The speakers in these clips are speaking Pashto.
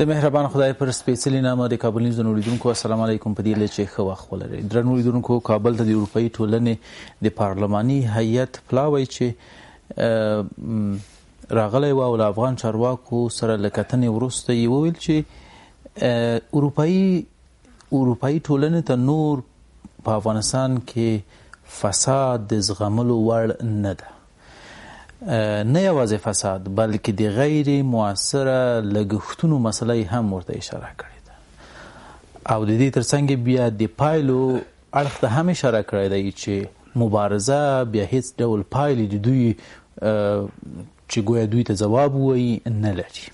د مهربان خدای پر سپیشلی نامه د کابل نیوز نوریدونکو السلام علیکم په دې لچې خو خولري درنو لیدونکو کابل ته د اروپאי ټولنې د پارلماني هیئت پلاوي چې راغلی و او افغان چارواکو سره لکتنې ورسته یې وویل چې اروپאי اروپאי ټولنې ته نور په افغانستان کې فساد د زغملو وړ نه ده نه یوازې فساد بلکې د غیر موثره لګښتونو مسله هم ورته اشاره کړې ده او د دې ترڅنګ بیا د پایلو اړخ ته هم اشاره کړې ده چې مبارزه بیا هیڅ ډول پایلې د دوی چې ګویا دوی ته ځواب وایي نه لري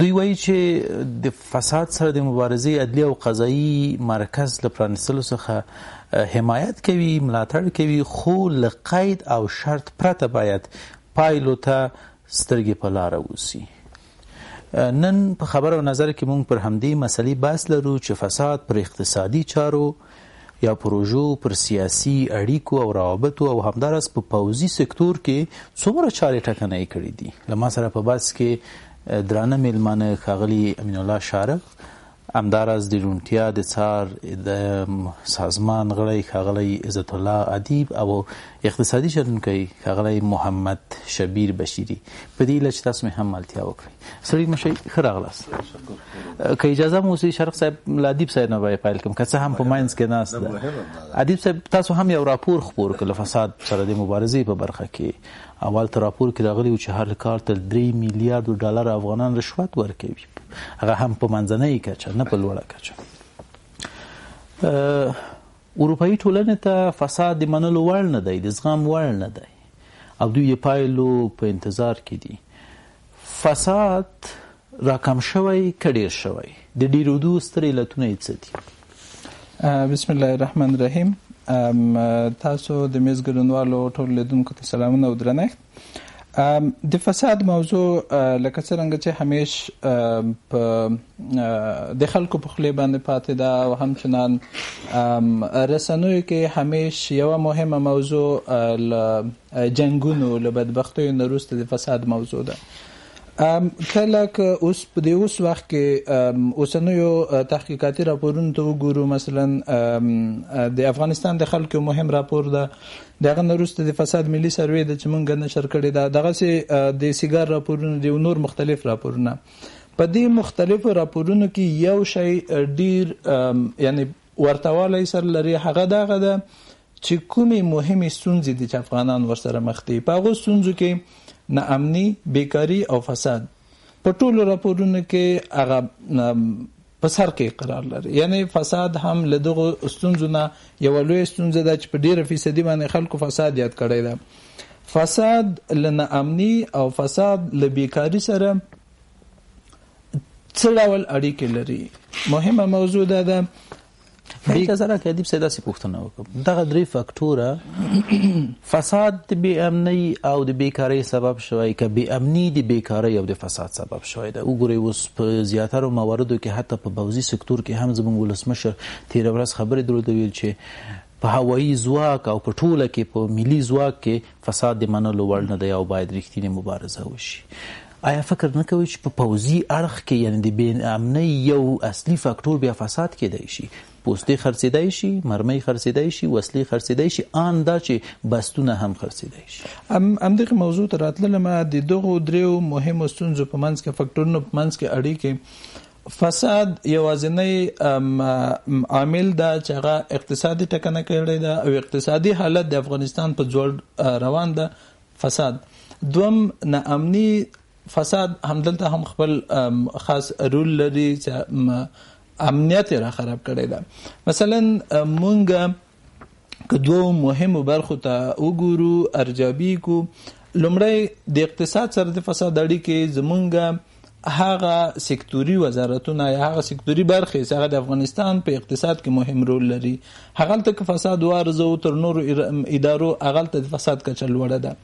دوی وایي چې د فساد سره د مبارزې عدلی او قضایی مرکز له پرانستلو څخه حمایت کوي ملاتړ کوي خو له قید او شرط پرته باید پایلو ته سترګې په لار ووسی نن په خبر او نظر کې مونږ پر همدې مسلې بحث لرو چې فساد پر اقتصادي چارو یا پروژو پر سیاسي اړیکو او روابط او همدارس په پوزي سکتور کې څومره چارې ټکنه کړې دي لکه سره په بس کې درانه میلمانه خغلی امین الله شارق امداراز د رونټیا د څار د سازمان غړی خغلی عزت الله ادیب او اقتصادي شرونکي خغلی محمد شبیر بشيري په دې لچ تاسو مه هم ملتیا وکړي سړی مشي خراغلاس که اجازه مو سي شرق صاحب لادیب صاحب نه وای فایل کوم که هم په ماینس کې ناست ادیب صاحب تاسو هم یو راپور خبر کله فساد سره د مبارزې په برخه کې اول تر راپور کې راغلی چې هر کال تر 3 میلیارډ ډالر افغانان رشوت ورکوي هغه هم په منځنۍ کچه نه په لوړه کچه اروپאי ټولنې ته فساد د منلو وړ نه دی د زغم وړ نه دی او دوی پایلو په انتظار کې دي فساد راکم شوی کډیر شوی د ډیرو دوه سترې لټونه یې څه دي بسم الله الرحمن الرحیم تاسو د میز ګډونوالو ټول لیدونکو ته سلامونه او درنښت د فساد موضوع لکه څنګه چې همیش په د خلکو په خلی باندې پاتې ده او همچنان رسنوي کې همیش یو مهمه موضوع جنگونو له بدبختیو نروسته د فساد موضوع ده ام کله ک اوس په دې اوس وخت کې اوسنیو تحقیقاتي راپورونو ته وګورو مثلا د افغانستان د خلکو مهم راپور ده دغه نورسته د فساد ملي سروې د چمنګ نشر کړي دا دغه سي د سیګار راپورونه دی نور مختلف راپورونه په دې مختلفو راپورونو کې یو شی ډیر یعنی ورتواله سر لري هغه دغه ده چې کومې مهمه سونځي د افغانان ورسره مخ دي په هغه سونځو کې ناامني بیکاری او فساد په ټولو راپورونو کې هغه په سر کې قرار لري یعنی فساد هم له دغه ستونزونه یو لوی ستونزه ده چې په ډیره فیصدي باندې خلکو فساد یاد کړی ده فساد لنه امني او فساد له بیکاری سره څه ډول اړیکې لري مهمه موضوع ده بی کزاره کدیب سیدا سی پوښتنه وکړه دغه درې فاکتوره فساد د بی امنی او د بیکاری سبب شوی ک بی امنی د بیکاری او د فساد سبب شوی دا وګورئ اوس په زیاتره مواردو کې حتی په بوزي سکتور کې هم زموږ ولسمشر تیر ورځ خبرې درلود ویل چې په هوایی ځواک او په ټوله کې په ملي ځواک کې فساد د منلو وړ نه دی او باید رښتینی مبارزه وشي آیا فکر نه کوي چې په پوزي اړخ کې یعنی د بین امنۍ یو اصلي فاکتور بیا فساد کېدای شي پوستي خرڅېدای شي مرمۍ خرڅېدای شي وسلې خرڅېدای شي ان دا چې بستونه هم خرڅېدای شي ام ام دغه موضوع تر اتللم د دغه دریو مهمو ستونزو په منځ کې فاکتورونو په منځ کې اړې کې فساد یوازینی عامل دا چې هغه اقتصادي ټکنه کړی دا او اقتصادي حالت د افغانستان په جوړ روان ده فساد دوم ناامنی فساد همدلته هم خپل خاص رول لري چې امنیت را خراب کړی دا مثلا مونږ که دوه مهمو برخو ته وګورو ارجابی کو لومړی د اقتصاد سره د فساد اړیکې زمونږ هغه سکتوري وزارتونه یا هغه سکتوري برخې چې هغه د افغانستان په اقتصاد کې مهم رول لري هغه تل فساد وارزو تر نور ادارو هغه تل فساد کچل وړه ده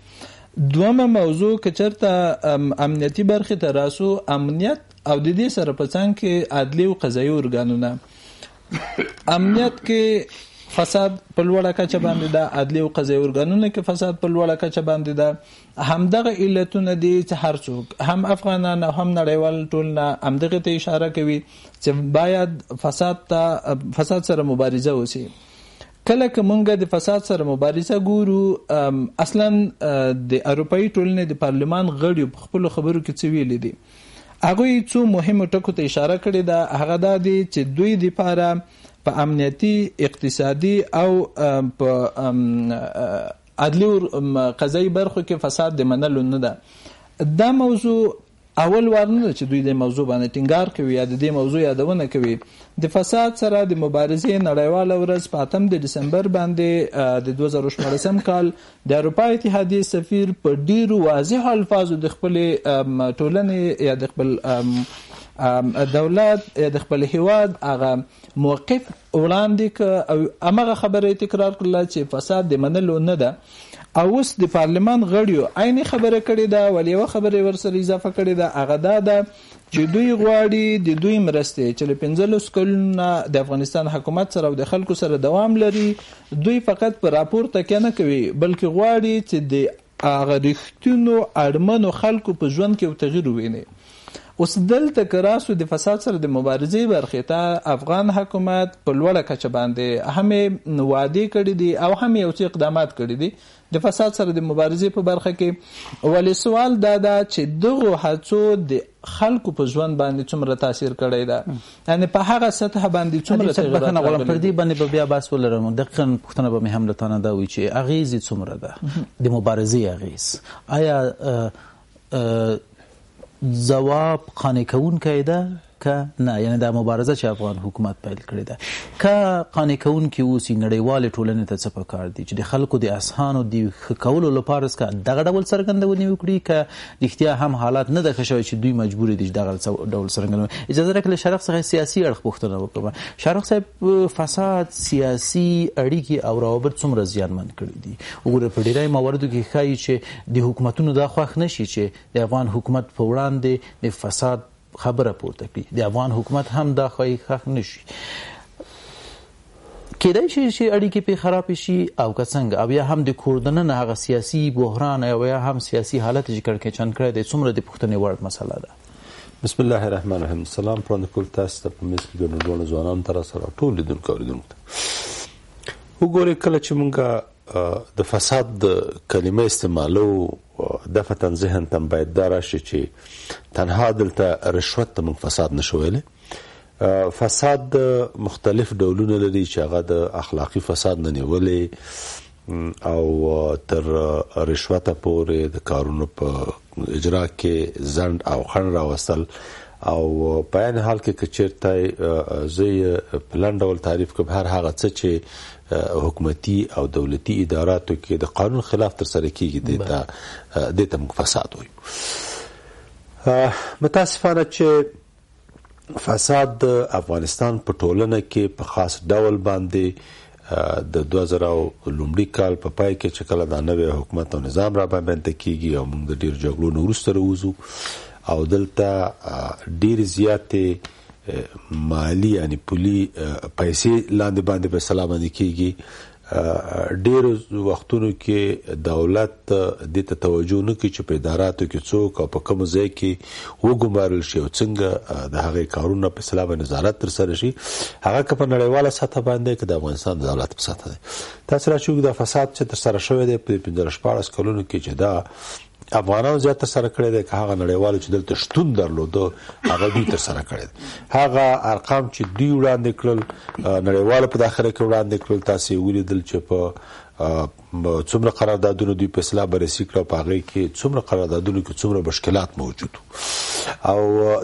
دومه موضوع که چرته امنیتی برخه ته راسو امنیت او د دې سره په څنګ کې عدلی او قضایي ارګانونه امنیت کې فساد په لوړه کچه باندې دا عدلی او قضایي ارګانونه کې فساد په لوړه کچه باندې دا همدغه علتونه دي چې هر څوک هم افغانان او هم نړیوال ټولنه همدغه ته اشاره کوي چې باید فساد ته فساد سره مبارزه وشي کله چې مونږ د فساد سره مبارزه ګورو اصلا د اروپאי ټولنې د پارلمان غړي په خپل خبرو کې څه ویل دي هغه څو مهمه ټکو ته اشاره کړې ده هغه دا دي چې دوی د پاره په امنیتی اقتصادي او په عدلی قضایي برخو کې فساد د منلو نه ده دا موضوع اول وارنه چې دوی د موضوع باندې ټینګار کوي یا د دې موضوع یادونه کوي د فساد سره د مبارزې نړیواله ورځ په 8 د دسمبر باندې د 2014 کال د اروپا اتحادیه سفیر په ډیرو واضح الفاظو د خپل ټولنې یا د خپل دولت د خپل هیواد هغه موقف وړاندې ک او هغه خبره تکرار کړل چې فساد د منلو نه ده او اوس د پارلمان غړیو عین خبره کړې ده ولې و خبره ورسره اضافه کړې ده هغه دا ده چې دوی غواړي د دوی مرستې چې 15 کلونه د افغانستان حکومت سره او د خلکو سره دوام لري دوی فقط په راپور تکیه نه کوي بلکې غواړي چې د هغه رښتینو اړمنو خلکو په ژوند کې تغییر وویني اوس دلته کراسو د فساد سره د مبارزې برخې ته افغان حکومت په لوړه کچه باندې هم وعده کړی دي او هم یو څه اقدامات کړی دي د فساد سره د مبارزې په برخه کې ولې سوال دا دا چې دغه هڅو د خلکو په ژوند باندې څومره تاثیر کړی دا یعنی په هغه سطح باندې څومره تغیرات نه غواړم پر دې باندې به بیا بحث ولرم دقیقاً پوښتنه به مهم لته نه دا وی چې اغیز څومره ده د مبارزې اغیز آیا ځواب قانع کوونکی ده که نه یعنی دا مبارزه چې افغان حکومت پیل کړی ده که قانې کوونکي اوسي نړیوالې ټولنې ته څه پکار دي چې د خلکو د اسهانو د ښه کولو لپاره څه دغه ډول څرګندونې وکړي که رښتیا هم حالات نه د ښه شوی چې دوی مجبور دي چې دغه ډول څرګندونې اجازه راکړي شرف څخه سیاسي اړخ پوښتنه وکړم شرف صاحب فساد سیاسي اړیکې او روابط څومره زیانمن کړي دي وګوره په ډیری مواردو کې ښایي چې د حکومتونو دا خوښ نشي چې د افغان حکومت په وړاندې د فساد خبره پورته کړي د افغان حکومت هم دا خای حق نشي کېدای شي چې اړیکې په خراب شي او کڅنګ او یا هم د کوردنن هغه سیاسي بحران او یا هم سیاسي حالت چې کړکې چن کړی د څومره د پښتنې ورډ مسله ده بسم الله الرحمن الرحیم سلام پروند کول تاسو ته په میس کې ګڼو ځوانان تر سره ټول لیدونکو اوریدونکو وګورئ کله چې مونږه د فساد د کلمې استعمالو دفتن ذهن تم باید دا راشي چې تنها دلته رشوت ته موږ فساد نشویلې فساد مختلف ډولونه لري چې هغه د اخلاقی فساد نه نیولې او تر رشوت پورې د کارونو په اجرا کې ځند او خن راوستل او په ان حال کې کچیرته زه پلان ډول تعریف کوم هر هغه څه چې حکومتي او دولتي اداراتو کې د قانون خلاف تر سره کیږي د ته د ته فساد وي متاسفانه چې فساد د افغانستان په ټولنه کې په خاص ډول باندې د 2000 لومړي کال په پا پای کې چې کله دا نوې حکومت او نظام را باندې کیږي او موږ د ډیر جګړو نورستره وځو او دلته ډیر زیاتې مالی یعنی پولی پیسې لاندې باندې په سلام باندې کیږي ډیر وختونو کې دولت د ته توجه نه کوي چې په اداراتو کې څوک او په کوم ځای کې وګمارل شي او څنګه د هغه کارونو په سلام نظارت تر سره شي هغه په نړیواله سطح باندې کې د افغانستان دولت په سطح ده تاسو را شو د فساد چې تر سره شوی دی په 15 کلونو کې چې دا افغانانو زیات تر سره کړی دی که هغه نړیوالو چې دلته شتون درلود هغه دوی تر سره کړی هغه ارقام چې دوی وړاندې کړل نړیوالو په داخله کې وړاندې کړل تاسو ولیدل چې په څومره قراردادونو دوی په اصلاح برسې کړو په هغه کې څومره قراردادونو کې څومره مشکلات موجود او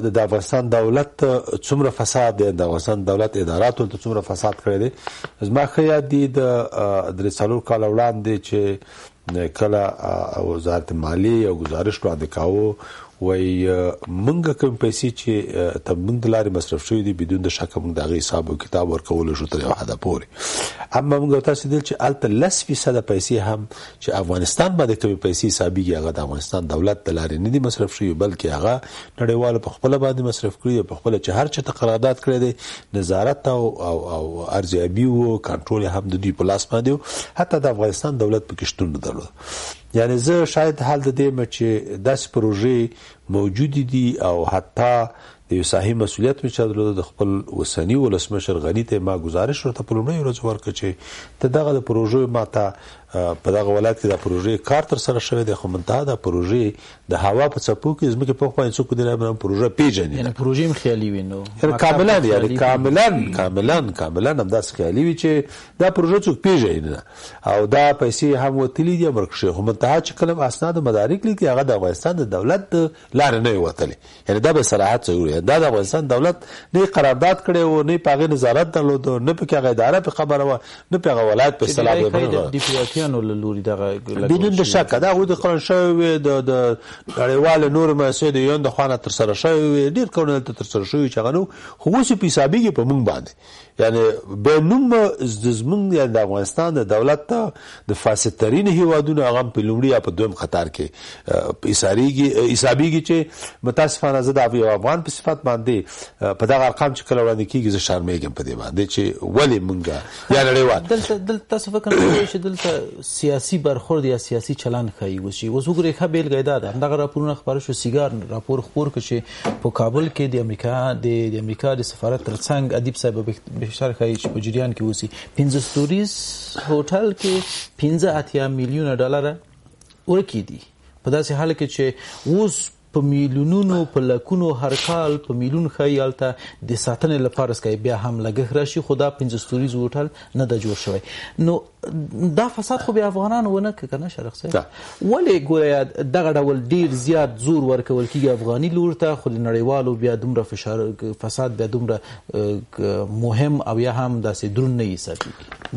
د افغانستان دولت څومره فساد دی د افغانستان دولت اداراتو ته څومره فساد کړی دی زما خیال دی د درې سالو کال وړاندې چې کله وزارت مالی یو گزارش وړاندې کاوه وای مونږ کوم پیسې چې ته مونږ د لارې مصرف شوې دي بدون د شک مونږ د غي حساب او کتاب ورکول شو تر یو حد پورې اما مونږ تاسو دل چې الته لس فیصد پیسې هم چې افغانستان باندې کوم پیسې حسابي هغه د افغانستان دولت د لارې نه دي مصرف شوی بلکې هغه نړیوال په خپل باندې مصرف کړی په خپل چې هر چا تقرارداد کړی دی نظارت او او ارزیابي او کنټرول هم د دوی په لاس باندې حتی د افغانستان دولت په کې شتون نه درلود یعنی زه شاید حال د دې مچ داس پروژې موجود دي او حتی د یو صحیح مسولیت مې چادرلو د خپل وسنی ولسمشر غنی ته ما گزارش ورته په لومړي ورځ ورکړ چې ته دغه د پروژې ماته په دغه ولایت کې د پروژې کار تر سره شوی دی خو منتها د پروژې د هوا په څپو کې زموږ په خپل څوک دی نه پروژې پیژني یعنی پروژې مخیالي وینو کاملا یعنی کاملا کاملا کاملا هم داس خیالي وی چې دا پروژې څوک پیژني او دا پیسې هم وتلې دي مرکشه خو منتها چې کلم اسناد مدارک لیکي هغه د افغانستان د دولت لار نه وتلې یعنی دا به صراحت ضروري دا د افغانستان دولت نه قرارداد کړي او نه پاغه نظارت درلود نه په کې اداره په خبره و نه په ولایت په صلاح به مؤسسانو لوري دغه بدون د شک دا غو د قران شوی د د اړیوال نور مؤسسې د یوند خوانه تر سره شوی ډیر کونه تر سره شوی چې غنو خو اوس په حسابي په مونږ باندې یعنی به نوم د زمنګ یا د افغانستان د دولت ته د فاسد ترين هیوادونو هغه په لومړي یا په دویم قطار کې ایساریږي حسابيږي چې متاسفانه زه د افغان په صفت باندې په دغه ارقام چې کله وړاندې کیږي زه شرمېږم په دې باندې چې ولې مونږه یا نړیوال دلته دلته تاسو فکر کوئ چې دلته سیاسي برخورد یا سیاسي چلن خایي وشي وزو ګره خبرې ګیدا ده دغه راپورونه خبره شو سیګار راپور خبر کړي په کابل کې د امریکا د امریکا د سفارت ترڅنګ ادیب صاحب بشتر خایي چې په جریان کې اوسي پنځه ستوريز هوټل کې 15 اتیا میلیونه ډالر ورکی دي په داسې حال کې چې اوس په میلیونونو په لکونو هر کال په میلیون خیالته د ساتنې لپاره سکای بیا هم لګه راشي خدا پنځه ستوريز هوټل نه د جوړ شوی نو دا فساد خو به افغانان ونه کنه شرخ سي ولې ګویا دغه ډول ډیر زیات زور ورکول کیږي افغاني لور ته خو نړیوالو بیا دومره فشار فساد بیا دومره مهم او یا هم داسې درون نه یې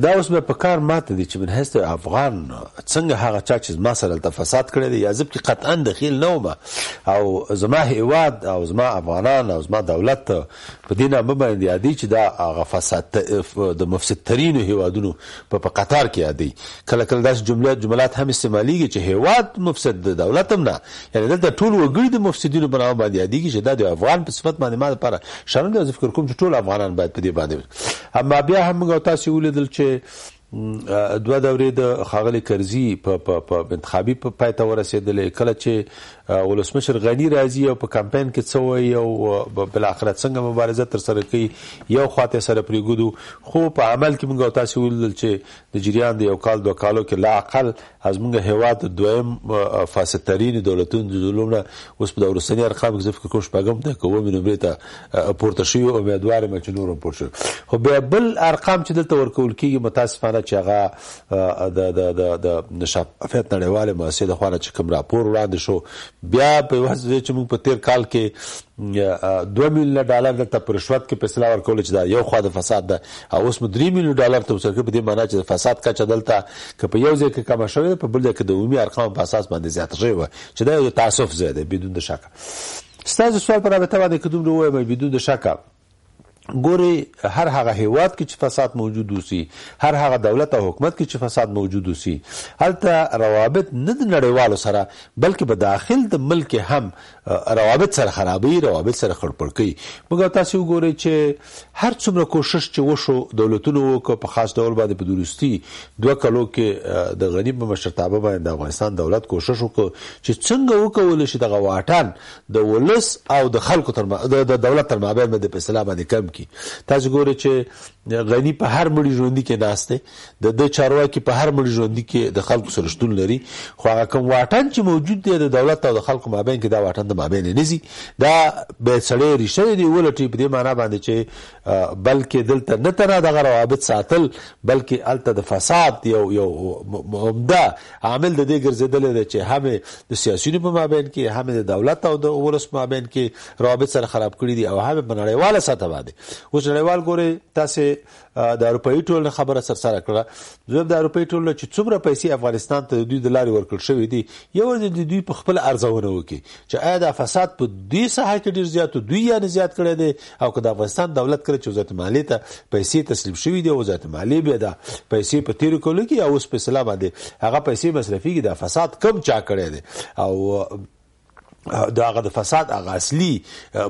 دا اوس به په کار ماته دي چې بنهست افغان څنګه هغه چا چې ما سره د فساد کړی دی یزب کې قطعا دخیل نه ومه او زما هیواد او زما افغانان او زما دولت په دینه مبه دي چې دا هغه فساد د مفسد ترینو هیوادونو په قطعا کار کې یادي کله کله داس جملات جملات هم استعماليږي چې هیواد مفسد د دولت هم نه یعنی دلته ټول وګړي د مفسدینو په نامه باندې یادي چې دا د افغان په صفت باندې ما لپاره شرم دی فکر کوم چې ټول افغانان باید په دې باندې اما بیا هم موږ تاسو ولیدل چې دوه دورې د خاغلی کرزي په په په انتخابي په پا پایته ورسېدلې کله چې ولسمشر غنی راځي او په کمپاین کې څه وایي او بل اخرت څنګه مبارزه تر سره کوي یو خواته سره پریګودو خو په عمل کې موږ تاسو ول چې د جریان د یو کال دوه کالو کې لا اقل از موږ هواد دویم فاسدترین دولتونو د ظلمونه اوس په دورسنی ارقام کې ځکه کوم شپږم ته کوم نمبر ته پورته شي او امیدوار مې چې نورم پورته خو به بل ارقام چې دلته ورکول کیږي متاسفانه چې هغه د د د د شفافیت نړیواله مؤسسه د خوا چې کوم راپور وړاندې شو بیا په واسه چې موږ په تیر کال کې 2 میلیون ډالر د تپرشوت کې فیصله ورکول چې دا یو خو د فساد ده او اوس موږ 3 میلیون ډالر ته وسره په دې معنی چې فساد کا چدلته که په یو ځای کې کم شوی په بل ځای کې د عمومي ارقام په اساس باندې زیات شوی و چې دا یو تاسف زیاده بدون د شک ستاسو سوال پر اړه ته باندې کوم وروه بدون د شک ګوري هر هغه هیواد کې چې فساد موجود وسی هر هغه دولت او حکومت کې چې فساد موجود وسی هلته روابط نه د نړیوالو سره بلکې په داخل د ملک هم روابط سره خرابې روابط سره خړپړ کوي موږ تاسو وګورئ چې هر څومره کوشش چې وشو دولتونو وکړو په خاص ډول باندې په دروستي دوه کلو کې د غریب مشرتابه باندې د افغانستان دولت کوشش وکړو چې څنګه وکول شي د غواټان د ولس او د خلکو تر د دولت تر مابین د اصلاح باندې کم کی تاسو ګورئ چې غنی په هر مړي ژوند کې ناشته د د چارواکي په هر مړي ژوند کې د خلکو سره شتون لري خو هغه کوم واټن چې موجود دی د دولت او د خلکو مابین کې دا واټن د مابین نزي دا به سړی رښتینی دی ولټي په دې معنی باندې چې بلکې دلته نه تنه د روابط ساتل بلکې الته د فساد یو یو عمده عامل د دې ګرځیدل دی چې هم د سیاسيونو په مابین کې هم د دولت او د ولس مابین کې روابط سره خراب کړي دي او هم بنړیواله ساته باندې اوس نړیوال ګوري تاسو د اروپאי ټولنه خبره سر سره کړه زه د اروپאי ټولنه چې څومره پیسې افغانستان ته دوی د لارې ورکړ شوې دي یو د دوی په خپل ارزونه وکي چې آیا د فساد په دې ساحه کې ډیر زیات دوی یا زیات کړي دي او که د افغانستان دولت کړي کړ چې وزارت مالیه ته پیسې تسلیم شوې دي وزارت مالیه بیا دا پیسې په تیر کولو کې او اوس په اسلام باندې هغه پیسې مصرفي کې د فساد کم چا کړی دی او دا هغه د فساد هغه اصلي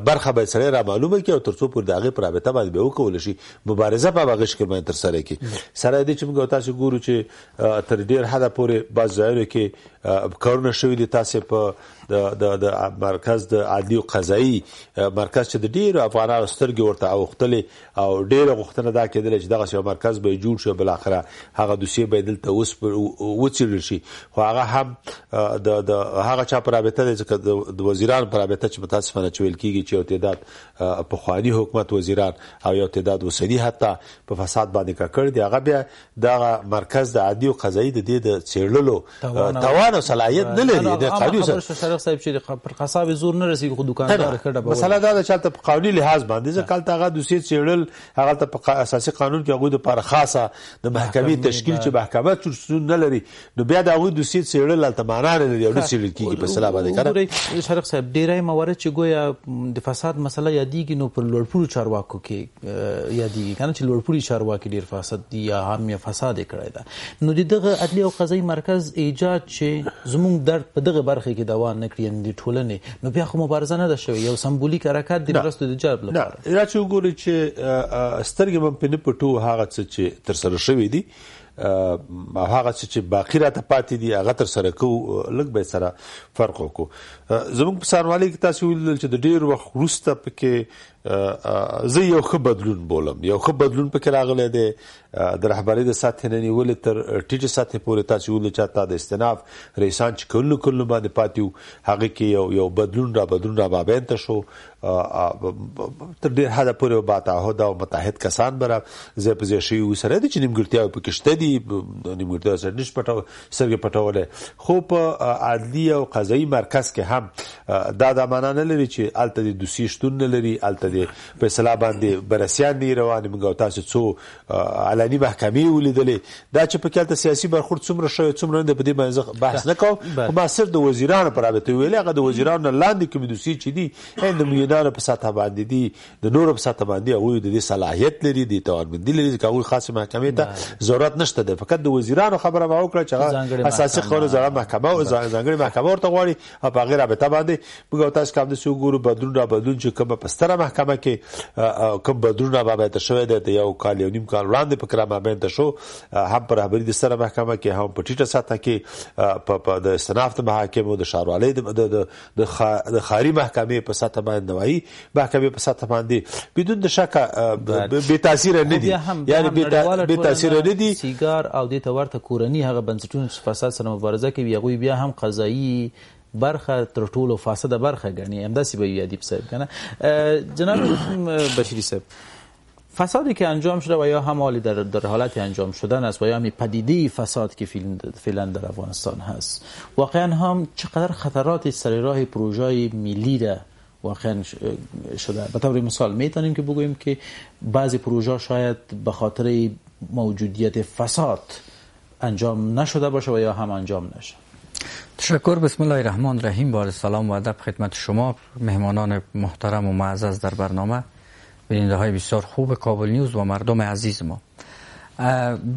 برخه به سره را معلومه کی او ترڅو پر داغه پرابطه باندې به وکول شي مبارزه په هغه شکل باندې تر سره کی سره دې چې موږ تاسو ګورو چې تر ډیر حدا پورې بازار کې کارونه شوې دي تاسو په د د د مرکز د عدلي او قضایي مرکز چې د ډیرو افغانانو سترګې ورته اوختلې او ډیره غوښتنه دا کېدل چې دغه یو مرکز به جوړ شي بل اخره هغه دوسیه به دلته اوس وڅېړل شي خو هغه هم د د هغه چا پر رابطه د د وزیران پر رابطه چې متاسفانه چویل کیږي چې یو تعداد په خواني حکومت وزیران او یو تعداد وسنی حتی په فساد باندې کړ دی هغه بیا د مرکز د عدلي او قضایي د دې د څېړلو توان او صلاحیت نه لري د قانون سره شیخ صاحب چې پر قصاب زور نه رسیږي خو دکاندار کړه په مسله دا چې ته په قانوني لحاظ باندې ځکه کله هغه دوسی چېړل هغه ته په اساسي قانون کې هغه د پر خاصه د محکمې تشکیل چې محکمه چورسون نه لري نو بیا دا هغه دوسی چېړل تل معنا نه لري او چېړل کیږي په سلا باندې کړه شیخ صاحب ډیرای موارد چې ګویا د فساد مسله یادېږي نو پر لوړپوړو چارواکو کې یادېږي کنه چې لوړپوړو چارواکو ډیر فساد دی یا هم فساد کړی دا نو دغه عدلی او قضایي مرکز ایجاد چې زموږ درد په دغه برخه کې دوام نه کړی یعنی د ټولنې نو بیا خو مبارزه نه ده شوې یو سمبولیک حرکت د مرستو د جلب لپاره دا چې وګورئ چې سترګې هم پنه پټو هغه څه چې تر سره شوې دي هغه چې باقی راته پاتې دي هغه تر سره کو لګ به سره فرق وکړو زموږ په سروالي کې تاسو ویل چې د ډیر وخت روسته پکې زه یو ښه بدلون بولم یو ښه بدلون پکې راغلی دی د رهبری د سطح نه نیولې تر ټیټې سطح پورې تا چې ولې چاته د استناف رئیسان چې کله کله باندې پاتیو هغه کې یو یو بدلون را بدلون را بابین ته شو تر ډېر حدا پورې با تعهد او متحد کسان برا زه په ځې شي وسره د نیمګړتیا په کې شته دي نیمګړتیا سره نش پټو سرګه پټولې خو په عدلی او قضایي مرکز کې هم دا د معنا نه لري چې الته د دوسی شتون نه لري الته باندې په اصطلاح باندې برسیان دی روان موږ تاسو څو علني محکمې ولیدلې دا چې په کله سیاسي برخورد څومره شوی څومره نه په دې باندې بحث نه کوم ما صرف د وزیرانو پر اړه ویل هغه د وزیرانو لاندې کوم دوسی چې دي هند میدان په ساته باندې دي د نورو په ساته باندې هغه د دې صلاحیت لري د توانمندي لري چې هغه خاصه محکمې ته ضرورت نشته ده فقط د وزیرانو خبره ما وکړه چې اساسي خبره زړه محکمه او ځانګړي محکمه ورته غواړي په غیر رابطه باندې موږ تاسو کوم د سوګورو بدلون را بدلون چې کوم په ستره محکمه محکمه کې کوم بدرونه بابت شوې ده د یو کال یو نیم کال وړاندې په کرامه باندې شو هم پر خبرې د سره محکمه کې هم په ټیټه ساته کې په د استنافت محاکمو د شاروالۍ د د خاري محکمې په ساته باندې نوایي محکمې په ساته باندې بدون د شک به تاثیر نه دي یعنی به تاثیر نه دي سیګار او د تورته کورنی هغه بنسټونو فساد سره مبارزه کوي هغه بیا هم قضایی برخه تر ټولو فاسد برخه غني همداسي به یادی صاحب کنه جناب بشری صاحب فسادی که انجام شده و یا هم حالی در, در حالت انجام شدن است و یا همی پدیده فساد که فعلا در افغانستان هست واقعا هم چقدر خطرات سر راه پروژه ملی را واقعا شده به طور مثال میتونیم که بگوییم که بعضی پروژه شاید به خاطر موجودیت فساد انجام نشده باشه و یا هم انجام نشه تشکر بسم الله الرحمن الرحیم بار سلام و ادب خدمت شما مهمانان محترم و معزز در برنامه بیننده های بسیار خوب کابل نیوز و مردم عزیز ما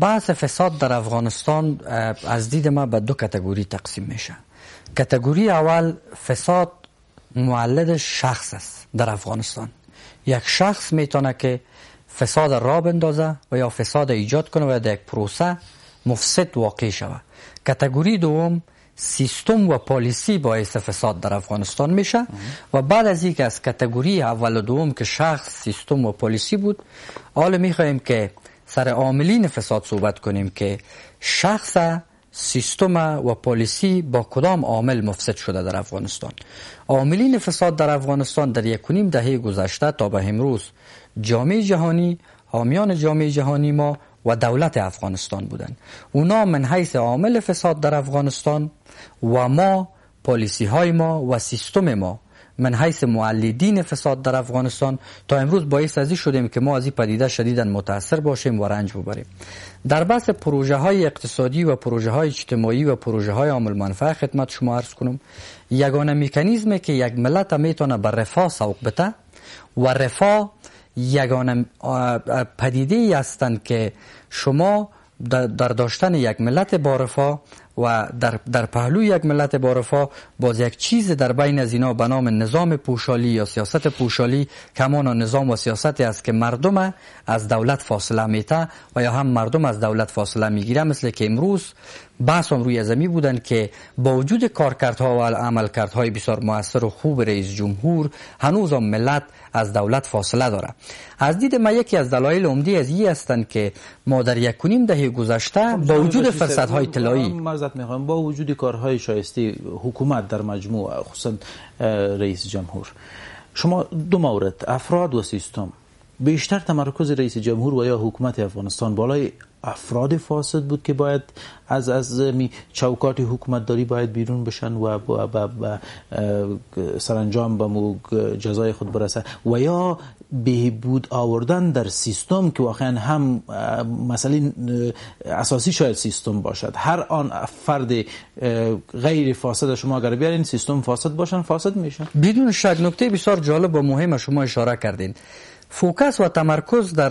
بحث فساد در افغانستان از دید ما به دو کتگوری تقسیم میشه کتگوری اول فساد معلد شخص است در افغانستان یک شخص میتونه که فساد را بندازه و یا فساد ایجاد کنه و در یک پروسه مفسد واقع شود کتگوری دوم سیستم و پالیسی با فساد در افغانستان میشه و بعد از اینکه از کتگوری اول و دوم که شخص سیستم و پالیسی بود حالا میخواییم که سر عاملین فساد صحبت کنیم که شخص سیستم و پالیسی با کدام عامل مفسد شده در افغانستان عاملین فساد در افغانستان در یکونیم دهه گذشته تا به امروز جامعه جهانی حامیان جامعه جهانی ما و دولت افغانستان بودن اونا من حیث عامل فساد در افغانستان و ما پالیسی های ما و سیستم ما من حیث معلدین فساد در افغانستان تا امروز باعث از شدیم که ما از این پدیده شدیدا متاثر باشیم و رنج ببریم در بحث پروژه های اقتصادی و پروژه های اجتماعی و پروژه های عامل منفع خدمت شما عرض کنم یگانه میکنیزمه که یک ملت میتونه بر رفاه سوق بته و رفاه یگانه پدیده ای هستند که شما در داشتن یک ملت بارفا و در, در پهلو یک ملت بارفا باز یک چیز در بین از اینا به نام نظام پوشالی یا سیاست پوشالی کمانا نظام و سیاستی است که مردم از دولت فاصله میته و یا هم مردم از دولت فاصله میگیره مثل که امروز بحث هم روی زمی بودن که با وجود کارکردها و عملکردهای بسیار موثر و خوب رئیس جمهور هنوز هم ملت از دولت فاصله داره از دید ما یکی از دلایل عمدی از این هستند که ما در یک نیم دهه گذشته خب، با وجود های طلایی میخوام با وجود کارهای شایسته حکومت در مجموع خصوصا رئیس جمهور شما دو مورد افراد و سیستم بیشتر تمرکز رئیس جمهور و یا حکومت افغانستان بالای افراد فاسد بود که باید از از چوکات داری باید بیرون بشن و و سرانجام به جزای خود برسن و یا بود آوردن در سیستم که واقعا هم مسئله اساسی شاید سیستم باشد هر آن فرد غیر فاسد شما اگر بیارین سیستم فاسد باشن فاسد میشن بدون شک نکته بسیار جالب و مهم شما اشاره کردین فوکس و تمرکز در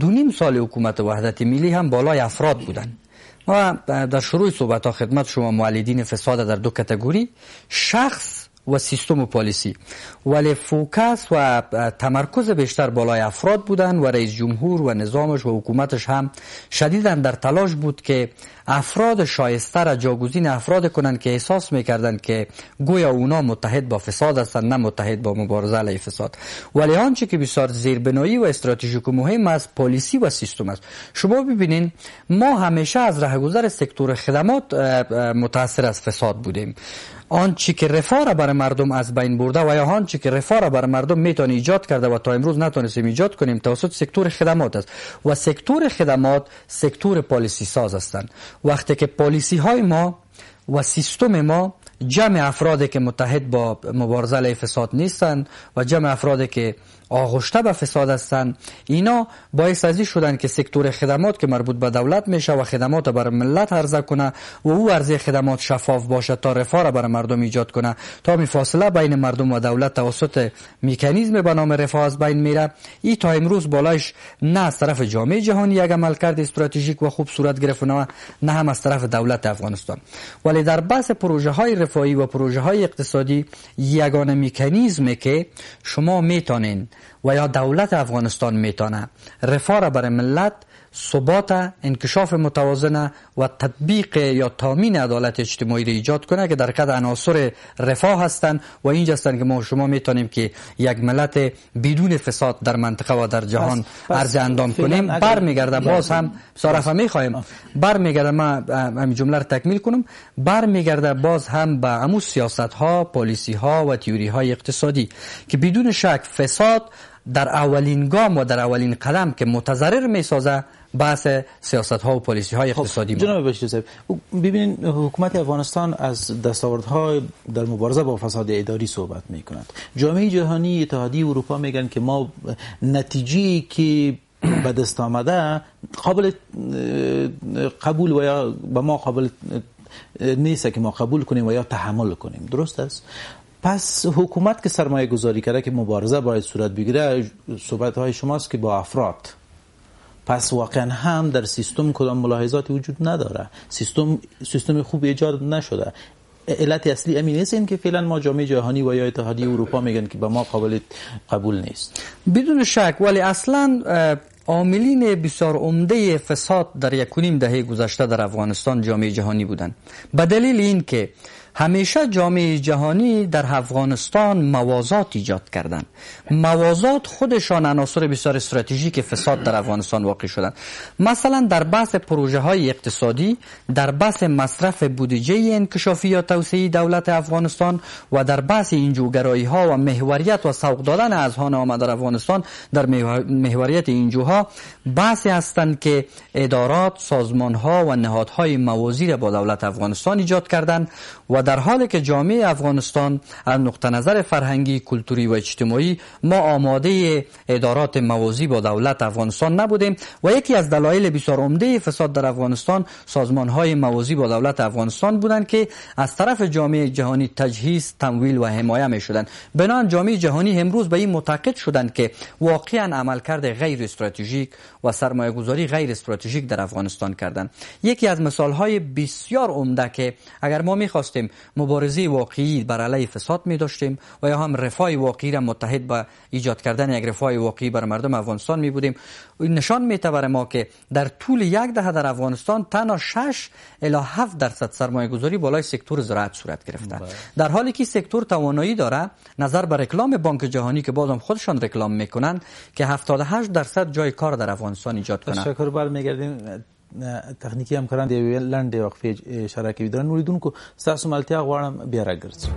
دو نیم سال حکومت وحدت ملی هم بالای افراد بودن ما در شروع صحبت ها خدمت شما معلیدین فساد در دو کتگوری شخص و سیستم و پالیسی ولی فوکس و تمرکز بیشتر بالای افراد بودن و رئیس جمهور و نظامش و حکومتش هم شدیدن در تلاش بود که افراد شایسته را جاگزین افراد کنند که احساس میکردند که گویا اونا متحد با فساد هستند نه متحد با مبارزه علیه فساد ولی آنچه که بسیار زیربنایی و استراتژیک و مهم است پالیسی و سیستم است شما ببینین ما همیشه از رهگذر سکتور خدمات متاثر از فساد بودیم آن چی که رفاه را برای مردم از بین برده و یا که رفاه را برای مردم میتونه ایجاد کرده و تا امروز نتونستیم ایجاد کنیم توسط سکتور خدمات است و سکتور خدمات سکتور پالیسی ساز هستند وقتی که پالیسی های ما و سیستم ما جمع افرادی که متحد با مبارزه علیه فساد نیستند و جمع افرادی که آغشته به فساد هستند اینا باعث ازی شدن که سکتور خدمات که مربوط به دولت میشه و خدمات بر ملت عرضه کنه و او عرضه خدمات شفاف باشه تا رفاه را بر مردم ایجاد کنه تا می فاصله بین مردم و دولت توسط مکانیزم به نام رفاه از بین میره ای تا امروز بالایش نه از طرف جامعه جهانی یک عمل کرد استراتژیک و خوب صورت گرفت نه هم از طرف دولت افغانستان ولی در بحث پروژه های رفاهی و پروژه های اقتصادی یگانه میکانیزمی که شما میتونید و یا دولت افغانستان میتانه رفاه را برای ملت ثبات انکشاف متوازن و تطبیق یا تامین عدالت اجتماعی را ایجاد کنه که در قد عناصر رفاه هستند و اینجا که ما شما میتونیم که یک ملت بدون فساد در منطقه و در جهان ارز اندام کنیم برمیگرده باز هم میخواهیم برمیگرده من همین جمله را تکمیل کنم برمیگرده باز هم به با امو سیاست ها پالیسی ها و تیوری های اقتصادی که بدون شک فساد در اولین گام و در اولین قلم که متضرر سازه بحث سیاست ها و پالیسی های خب، اقتصادی خب، جناب بشیر صاحب ببینید حکومت افغانستان از دستاوردهای در مبارزه با فساد اداری صحبت می جامعه جهانی اتحادیه اروپا میگن که ما نتیجه که به دست آمده قابل قبول و یا به ما قابل نیست که ما قبول کنیم و یا تحمل کنیم درست است پس حکومت که سرمایه گذاری کرده که مبارزه باید صورت بگیره صحبت های شماست که با افراد پس واقعا هم در سیستم کدام ملاحظاتی وجود نداره سیستم سیستم خوب ایجاد نشده علت اصلی امین نیست این که فعلا ما جامعه جهانی و یا اتحادیه اروپا میگن که به ما قابل قبول نیست بدون شک ولی اصلا عاملین بسیار عمده فساد در یک دهه گذشته در افغانستان جامعه جهانی بودند به دلیل اینکه همیشه جامعه جهانی در افغانستان موازات ایجاد کردند. موازات خودشان عناصر بسیار استراتژیک فساد در افغانستان واقع شدند. مثلا در بحث پروژه های اقتصادی در بحث مصرف بودجه انکشافی یا توسعه دولت افغانستان و در بحث اینجوگرایی ها و محوریت و سوق دادن از هان آمد در افغانستان در محوریت اینجوها بحث هستند که ادارات سازمان ها و نهادهای موازی را با دولت افغانستان ایجاد کردند و در حالی که جامعه افغانستان از نقطه نظر فرهنگی کلتوری و اجتماعی ما آماده ادارات موازی با دولت افغانستان نبودیم و یکی از دلایل بسیار عمده فساد در افغانستان سازمان های موازی با دولت افغانستان بودند که از طرف جامعه جهانی تجهیز تمویل و حمایه می شدند بنان جامعه جهانی امروز به این معتقد شدند که واقعا عملکرد غیر استراتژیک و سرمایه غیر استراتژیک در افغانستان کردند یکی از مثال های بسیار عمده که اگر ما می مبارزی مبارزه واقعی بر علیه فساد می داشتیم و یا هم رفای واقعی را متحد به ایجاد کردن یک رفای واقعی بر مردم افغانستان می بودیم این نشان می بر ما که در طول یک دهه در افغانستان تنها 6 الی 7 درصد سرمایه گذاری بالای سکتور زراعت صورت گرفته بله. در حالی که سکتور توانایی داره نظر به رکلام بانک جهانی که بازم خودشان رکلام میکنن که 78 درصد جای کار در افغانستان ایجاد کنند تشکر برمیگردیم تخنیکی همکاران د لنډې وقفې اشاره کوي درنو لیدونکو ستاسو ملتیا غواړم بیا راګرځو